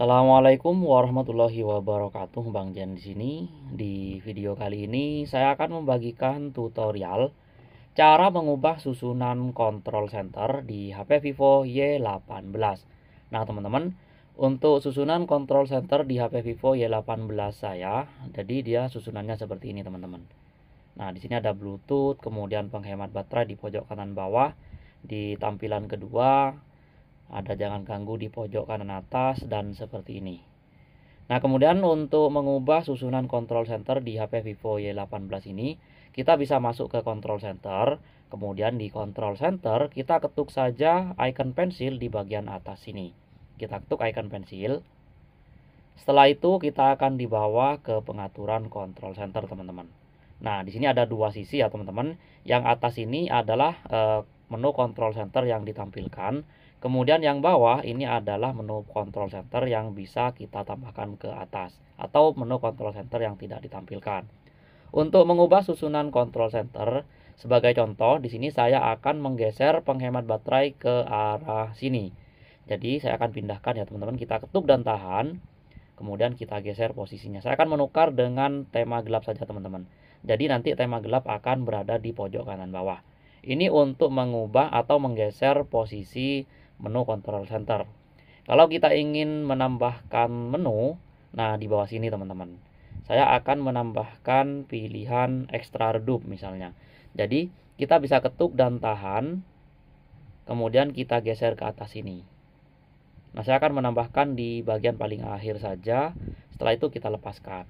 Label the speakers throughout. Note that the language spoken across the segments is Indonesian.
Speaker 1: Assalamualaikum warahmatullahi wabarakatuh Bang Jen di sini. Di video kali ini saya akan membagikan tutorial cara mengubah susunan control center di HP Vivo Y18. Nah, teman-teman, untuk susunan control center di HP Vivo Y18 saya, jadi dia susunannya seperti ini, teman-teman. Nah, di sini ada Bluetooth, kemudian penghemat baterai di pojok kanan bawah, di tampilan kedua ada jangan ganggu di pojok kanan atas dan seperti ini nah kemudian untuk mengubah susunan control center di HP Vivo Y18 ini kita bisa masuk ke control center kemudian di control center kita ketuk saja icon pensil di bagian atas sini kita ketuk icon pensil setelah itu kita akan dibawa ke pengaturan control center teman-teman Nah, di sini ada dua sisi ya, teman-teman. Yang atas ini adalah eh, menu control center yang ditampilkan. Kemudian yang bawah ini adalah menu control center yang bisa kita tambahkan ke atas atau menu control center yang tidak ditampilkan. Untuk mengubah susunan control center, sebagai contoh di sini saya akan menggeser penghemat baterai ke arah sini. Jadi saya akan pindahkan ya teman-teman, kita ketuk dan tahan. Kemudian kita geser posisinya. Saya akan menukar dengan tema gelap saja teman-teman. Jadi nanti tema gelap akan berada di pojok kanan bawah. Ini untuk mengubah atau menggeser posisi menu control center. Kalau kita ingin menambahkan menu, nah di bawah sini teman-teman. Saya akan menambahkan pilihan extra redup misalnya. Jadi kita bisa ketuk dan tahan, kemudian kita geser ke atas sini. Nah saya akan menambahkan di bagian paling akhir saja, setelah itu kita lepaskan.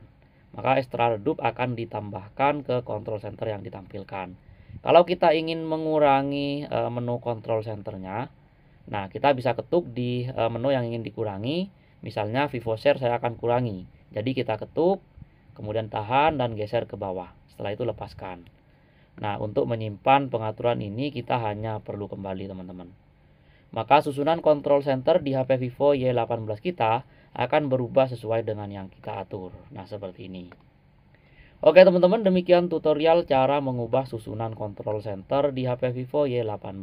Speaker 1: Maka extra redup akan ditambahkan ke control center yang ditampilkan. Kalau kita ingin mengurangi eh, menu control centernya, Nah, kita bisa ketuk di eh, menu yang ingin dikurangi. Misalnya Vivo Share saya akan kurangi. Jadi kita ketuk, kemudian tahan dan geser ke bawah. Setelah itu lepaskan. Nah, untuk menyimpan pengaturan ini kita hanya perlu kembali teman-teman. Maka susunan control center di HP Vivo Y18 kita akan berubah sesuai dengan yang kita atur. Nah, seperti ini. Oke teman-teman, demikian tutorial cara mengubah susunan control center di HP Vivo Y18.